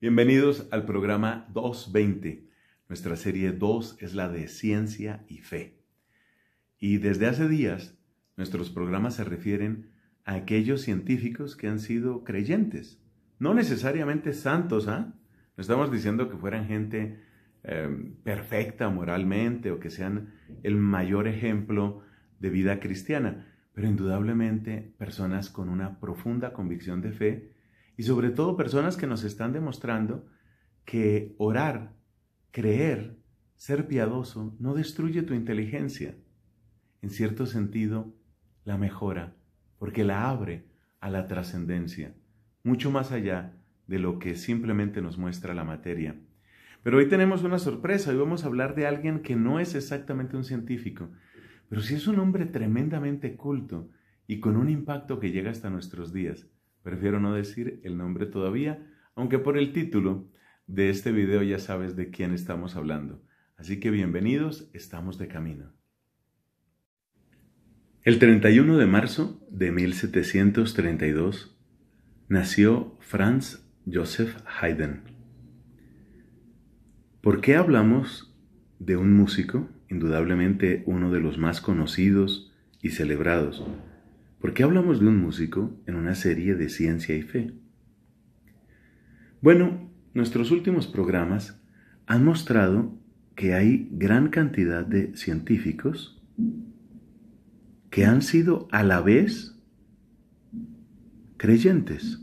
Bienvenidos al programa 220. Nuestra serie 2 es la de ciencia y fe. Y desde hace días, nuestros programas se refieren a aquellos científicos que han sido creyentes. No necesariamente santos, ¿ah? No estamos diciendo que fueran gente em, perfecta moralmente o que sean el mayor ejemplo de vida cristiana, pero indudablemente personas con una profunda convicción de fe y sobre todo personas que nos están demostrando que orar, creer, ser piadoso no destruye tu inteligencia. En cierto sentido, la mejora, porque la abre a la trascendencia, mucho más allá de lo que simplemente nos muestra la materia. Pero hoy tenemos una sorpresa, hoy vamos a hablar de alguien que no es exactamente un científico, pero sí es un hombre tremendamente culto y con un impacto que llega hasta nuestros días. Prefiero no decir el nombre todavía, aunque por el título de este video ya sabes de quién estamos hablando. Así que bienvenidos, estamos de camino. El 31 de marzo de 1732 nació Franz Joseph Haydn. ¿Por qué hablamos de un músico, indudablemente uno de los más conocidos y celebrados, ¿Por qué hablamos de un músico en una serie de ciencia y fe? Bueno, nuestros últimos programas han mostrado que hay gran cantidad de científicos que han sido a la vez creyentes.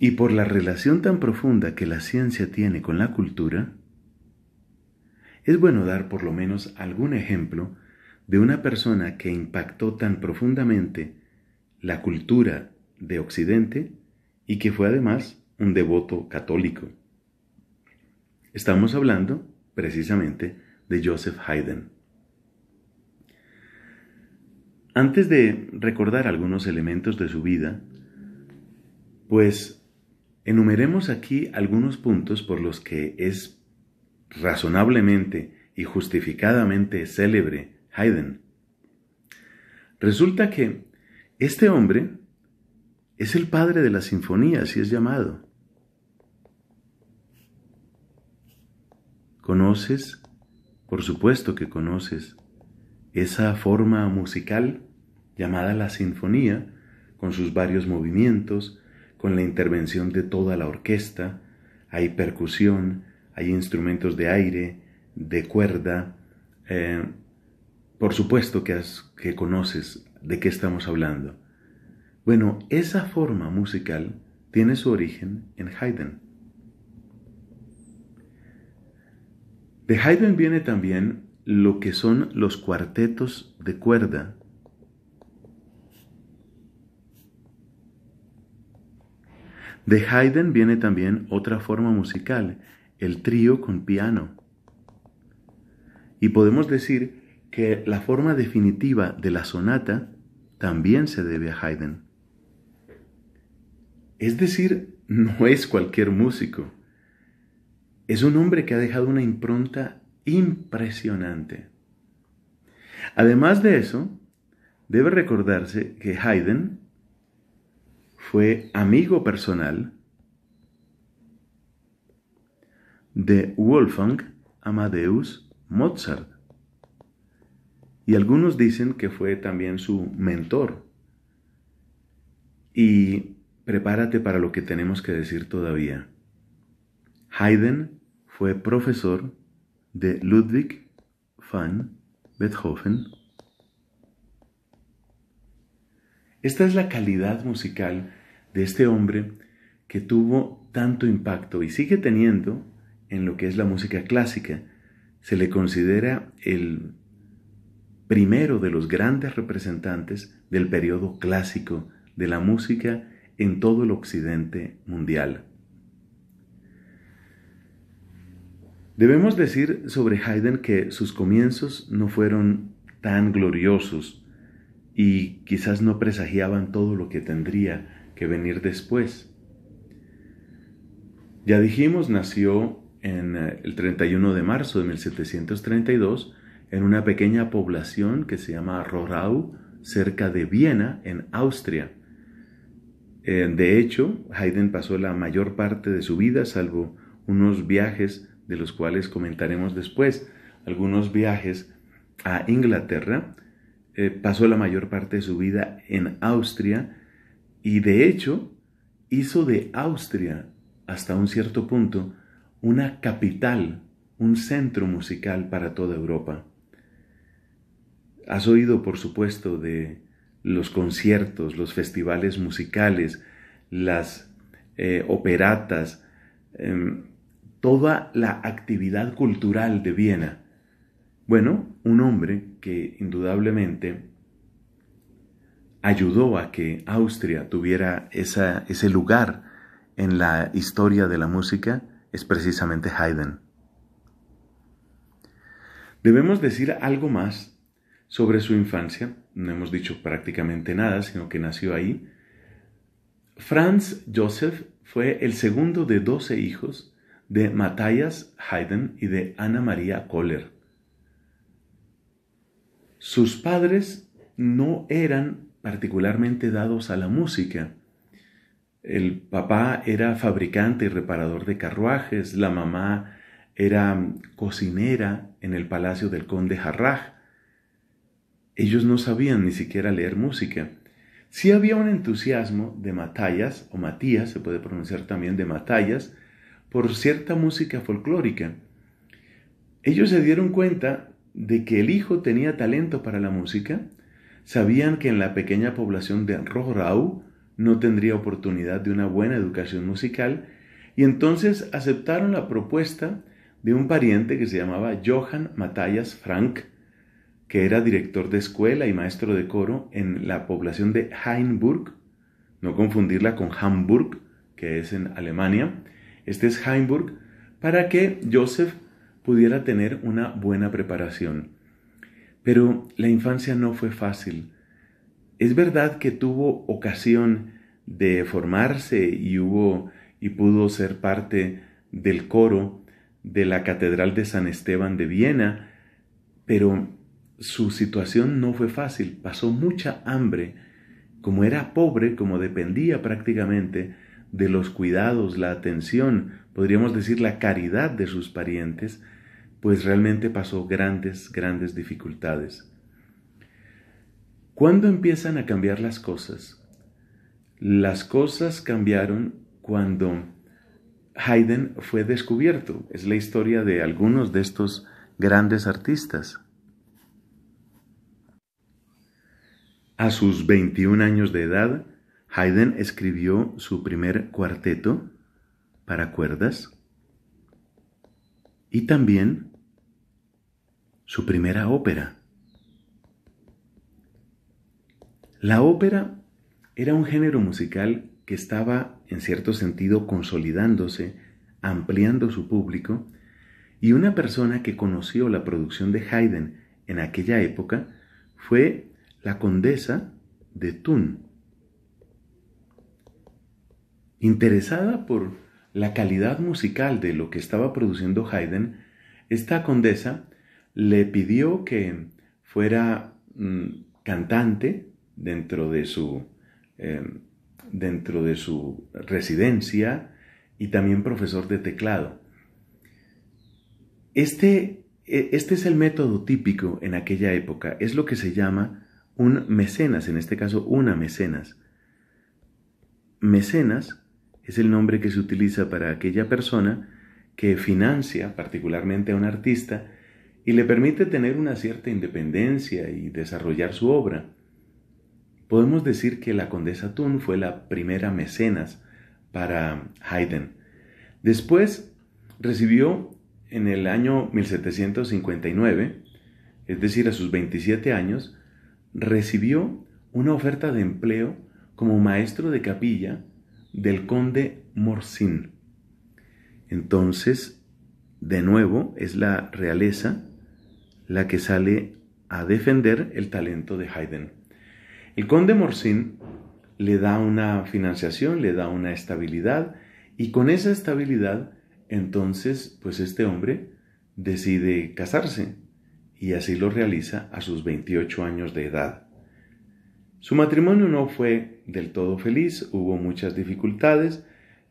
Y por la relación tan profunda que la ciencia tiene con la cultura, es bueno dar por lo menos algún ejemplo de una persona que impactó tan profundamente la cultura de Occidente y que fue además un devoto católico. Estamos hablando precisamente de Joseph Haydn. Antes de recordar algunos elementos de su vida, pues enumeremos aquí algunos puntos por los que es razonablemente y justificadamente célebre Haydn. Resulta que este hombre es el padre de la sinfonía, así es llamado. ¿Conoces? Por supuesto que conoces esa forma musical llamada la sinfonía, con sus varios movimientos, con la intervención de toda la orquesta, hay percusión, hay instrumentos de aire, de cuerda, eh, por supuesto que, has, que conoces de qué estamos hablando. Bueno, esa forma musical tiene su origen en Haydn. De Haydn viene también lo que son los cuartetos de cuerda. De Haydn viene también otra forma musical, el trío con piano. Y podemos decir que la forma definitiva de la sonata también se debe a Haydn. Es decir, no es cualquier músico. Es un hombre que ha dejado una impronta impresionante. Además de eso, debe recordarse que Haydn fue amigo personal de Wolfgang Amadeus Mozart y algunos dicen que fue también su mentor. Y prepárate para lo que tenemos que decir todavía. Haydn fue profesor de Ludwig van Beethoven. Esta es la calidad musical de este hombre que tuvo tanto impacto y sigue teniendo en lo que es la música clásica. Se le considera el primero de los grandes representantes del periodo clásico de la música en todo el occidente mundial. Debemos decir sobre Haydn que sus comienzos no fueron tan gloriosos y quizás no presagiaban todo lo que tendría que venir después. Ya dijimos, nació en eh, el 31 de marzo de 1732 en una pequeña población que se llama Rorau, cerca de Viena, en Austria. Eh, de hecho, Haydn pasó la mayor parte de su vida, salvo unos viajes de los cuales comentaremos después, algunos viajes a Inglaterra, eh, pasó la mayor parte de su vida en Austria y de hecho hizo de Austria hasta un cierto punto una capital, un centro musical para toda Europa. Has oído, por supuesto, de los conciertos, los festivales musicales, las eh, operatas, em, toda la actividad cultural de Viena. Bueno, un hombre que indudablemente ayudó a que Austria tuviera ese lugar en la historia de la música es precisamente Haydn. Debemos decir algo más sobre su infancia, no hemos dicho prácticamente nada, sino que nació ahí. Franz Joseph fue el segundo de 12 hijos de Matthias Haydn y de Ana María Kohler. Sus padres no eran particularmente dados a la música. El papá era fabricante y reparador de carruajes, la mamá era cocinera en el palacio del conde Harrach. Ellos no sabían ni siquiera leer música. Sí había un entusiasmo de Matallas, o Matías, se puede pronunciar también de Matallas, por cierta música folclórica. Ellos se dieron cuenta de que el hijo tenía talento para la música, sabían que en la pequeña población de Rorau no tendría oportunidad de una buena educación musical, y entonces aceptaron la propuesta de un pariente que se llamaba Johann Matallas Frank, que era director de escuela y maestro de coro en la población de Hainburg, no confundirla con Hamburg, que es en Alemania. Este es Hainburg, para que Joseph pudiera tener una buena preparación. Pero la infancia no fue fácil. Es verdad que tuvo ocasión de formarse y hubo y pudo ser parte del coro de la Catedral de San Esteban de Viena, pero su situación no fue fácil, pasó mucha hambre, como era pobre, como dependía prácticamente de los cuidados, la atención, podríamos decir la caridad de sus parientes, pues realmente pasó grandes, grandes dificultades. ¿Cuándo empiezan a cambiar las cosas? Las cosas cambiaron cuando Haydn fue descubierto. Es la historia de algunos de estos grandes artistas. A sus 21 años de edad, Haydn escribió su primer cuarteto para cuerdas y también su primera ópera. La ópera era un género musical que estaba, en cierto sentido, consolidándose, ampliando su público, y una persona que conoció la producción de Haydn en aquella época fue la condesa de Thun, interesada por la calidad musical de lo que estaba produciendo Haydn, esta condesa le pidió que fuera mm, cantante dentro de su em, dentro de su residencia y también profesor de teclado. Este, e, este es el método típico en aquella época, es lo que se llama un mecenas, en este caso una mecenas. Mecenas es el nombre que se utiliza para aquella persona que financia particularmente a un artista y le permite tener una cierta independencia y desarrollar su obra. Podemos decir que la condesa Thun fue la primera mecenas para Haydn. Después recibió en el año 1759, es decir, a sus 27 años, recibió una oferta de empleo como maestro de capilla del conde Morsin. Entonces, de nuevo, es la realeza la que sale a defender el talento de Haydn. El conde Morsin le da una financiación, le da una estabilidad y con esa estabilidad, entonces, pues este hombre decide casarse y así lo realiza a sus 28 años de edad. Su matrimonio no fue del todo feliz, hubo muchas dificultades.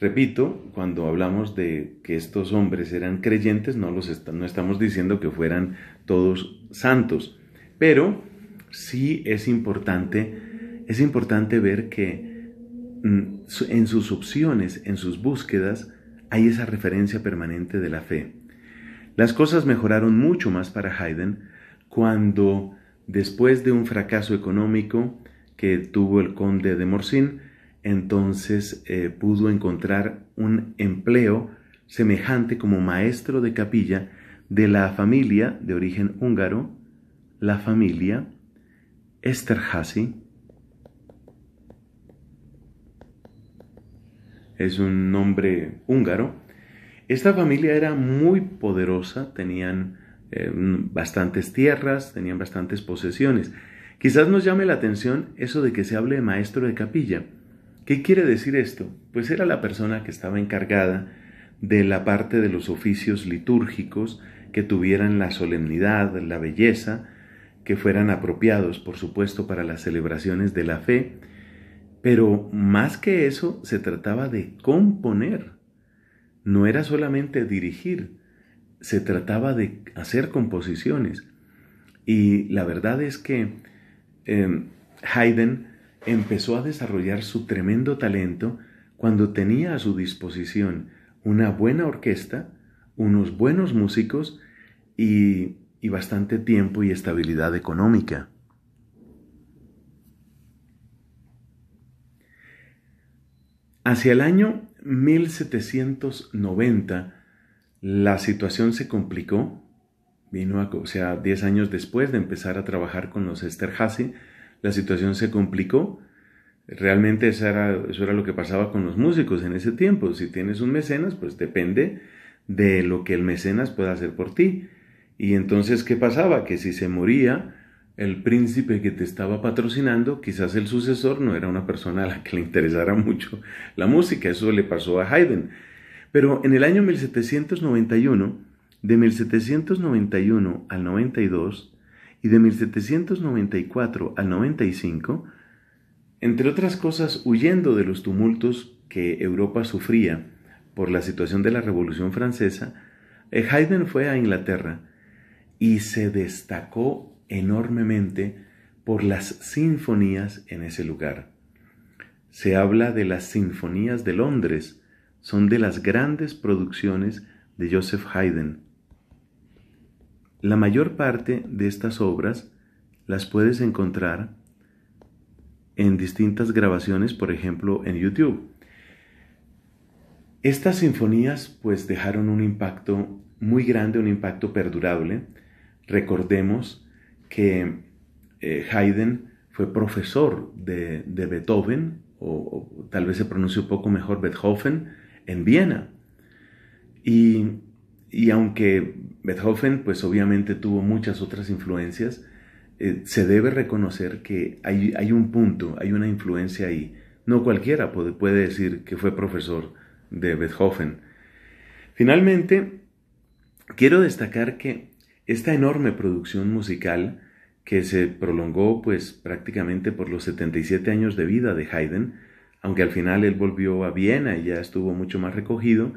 Repito, cuando hablamos de que estos hombres eran creyentes, no, los no estamos diciendo que fueran todos santos, pero sí es importante, es importante ver que mm, en sus opciones, en sus búsquedas, hay esa referencia permanente de la fe. Las cosas mejoraron mucho más para Haydn cuando, después de un fracaso económico que tuvo el conde de Morzin, entonces eh, pudo encontrar un empleo semejante como maestro de capilla de la familia de origen húngaro, la familia Esterhazy. Es un nombre húngaro esta familia era muy poderosa, tenían eh, bastantes tierras, tenían bastantes posesiones. Quizás nos llame la atención eso de que se hable de maestro de capilla. ¿Qué quiere decir esto? Pues era la persona que estaba encargada de la parte de los oficios litúrgicos que tuvieran la solemnidad, la belleza, que fueran apropiados, por supuesto, para las celebraciones de la fe, pero más que eso se trataba de componer no era solamente dirigir, se trataba de hacer composiciones. Y la verdad es que em, Haydn empezó a desarrollar su tremendo talento cuando tenía a su disposición una buena orquesta, unos buenos músicos y, y bastante tiempo y estabilidad económica. Hacia el año 1790 la situación se complicó. Vino a, o sea, 10 años después de empezar a trabajar con los Esterhazy, la situación se complicó. Realmente era, eso era lo que pasaba con los músicos en ese tiempo. Si tienes un mecenas, pues depende de lo que el mecenas pueda hacer por ti. Y entonces, ¿qué pasaba? Que si se moría, el príncipe que te estaba patrocinando, quizás el sucesor no era una persona a la que le interesara mucho la música, eso le pasó a Haydn. Pero en el año 1791, de 1791 al 92 y de 1794 al 95, entre otras cosas huyendo de los tumultos que Europa sufría por la situación de la Revolución Francesa, eh, Haydn fue a Inglaterra y se destacó enormemente por las sinfonías en ese lugar. Se habla de las sinfonías de Londres, son de las grandes producciones de Joseph Haydn. La mayor parte de estas obras las puedes encontrar en distintas grabaciones, por ejemplo, en YouTube. Estas sinfonías pues dejaron un impacto muy grande, un impacto perdurable. Recordemos que eh, Haydn fue profesor de, Beethoven, o, tal vez se pronunció un poco mejor Beethoven, en Viena. Y, aunque Beethoven, pues obviamente tuvo muchas otras influencias, eh, se debe reconocer que hay, hay, un punto, hay una influencia ahí. No cualquiera puede decir que fue profesor de Beethoven. Finalmente, quiero destacar que esta enorme producción musical, que se prolongó pues prácticamente por los 77 años de vida de Haydn, aunque al final él volvió a Viena y ya estuvo mucho más recogido,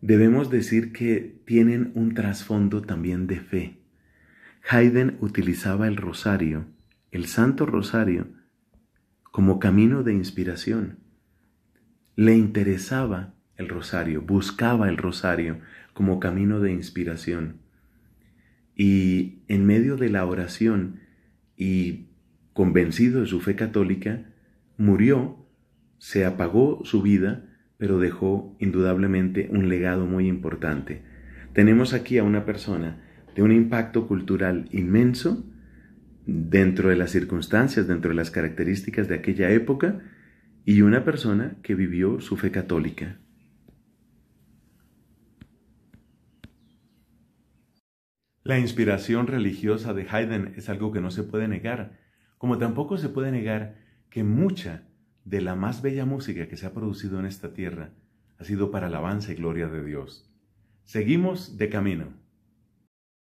debemos decir que tienen un trasfondo también de fe. Haydn utilizaba el rosario, el Santo Rosario, como camino de inspiración. Le interesaba el rosario, buscaba el rosario como camino de inspiración. Y en medio de la oración y convencido de su fe católica, murió, se apagó su vida, pero dejó indudablemente un legado muy importante. Tenemos aquí a una persona de un impacto cultural inmenso dentro de las circunstancias, dentro de las características de aquella época, y una persona que vivió su fe católica. La inspiración religiosa de Haydn es algo que no se puede negar, como tampoco se puede negar que mucha de la más bella música que se ha producido en esta tierra ha sido para alabanza y gloria de Dios. Seguimos de camino.